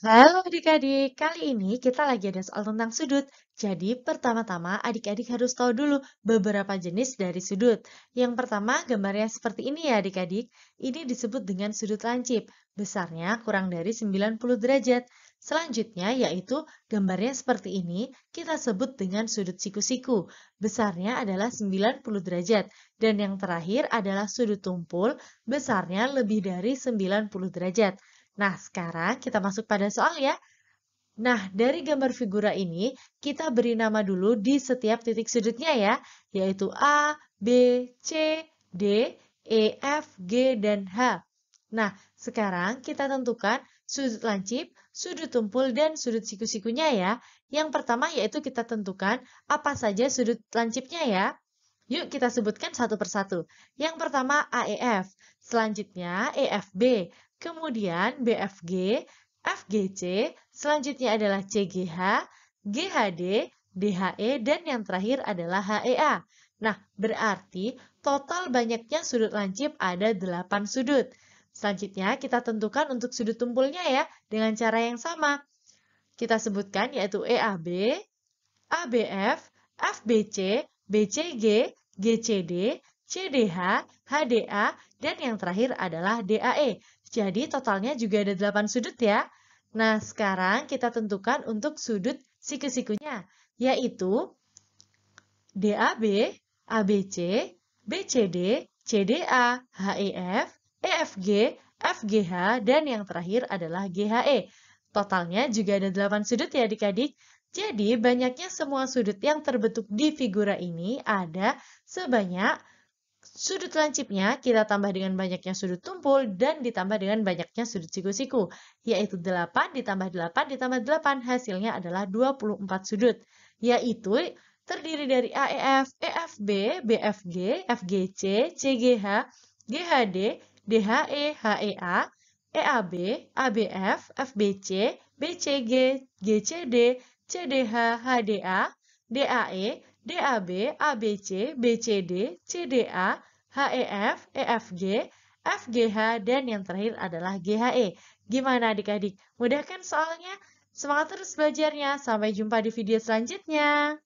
Halo adik-adik, kali ini kita lagi ada soal tentang sudut. Jadi pertama-tama adik-adik harus tahu dulu beberapa jenis dari sudut. Yang pertama gambarnya seperti ini ya adik-adik. Ini disebut dengan sudut lancip. Besarnya kurang dari 90 derajat. Selanjutnya yaitu gambarnya seperti ini kita sebut dengan sudut siku-siku. Besarnya adalah 90 derajat. Dan yang terakhir adalah sudut tumpul besarnya lebih dari 90 derajat. Nah, sekarang kita masuk pada soal ya. Nah, dari gambar figura ini, kita beri nama dulu di setiap titik sudutnya ya, yaitu A, B, C, D, E, F, G, dan H. Nah, sekarang kita tentukan sudut lancip, sudut tumpul, dan sudut siku-sikunya ya. Yang pertama yaitu kita tentukan apa saja sudut lancipnya ya. Yuk kita sebutkan satu persatu. Yang pertama AEF, selanjutnya EFB, kemudian BFG, FGC, selanjutnya adalah CGH, GHD, DHE, dan yang terakhir adalah HEA. Nah, berarti total banyaknya sudut lancip ada 8 sudut. Selanjutnya, kita tentukan untuk sudut tumpulnya ya, dengan cara yang sama. Kita sebutkan yaitu EAB, ABF, FBC, BCG, GCD, CDH, HDA, dan yang terakhir adalah DAE. Jadi totalnya juga ada 8 sudut ya. Nah, sekarang kita tentukan untuk sudut siku-sikunya, yaitu DAB, ABC, BCD, CDA, HEF, EFG, FGH, dan yang terakhir adalah GHE. Totalnya juga ada 8 sudut ya adik-adik. Jadi banyaknya semua sudut yang terbentuk di figura ini ada sebanyak Sudut lancipnya kita tambah dengan banyaknya sudut tumpul dan ditambah dengan banyaknya sudut siku-siku, yaitu 8 ditambah 8 ditambah 8 hasilnya adalah 24 sudut, yaitu terdiri dari AEF, EFB, BFG, FGC, CGH, GHD, DHE, HEA, EAB, ABF, FBC, BCG, GCD, CDH, HDA, DAE, DAB, ABC, BCD, CDA, HEF, EFG, FGH, dan yang terakhir adalah GHE. Gimana adik-adik? Mudah kan soalnya? Semangat terus belajarnya. Sampai jumpa di video selanjutnya.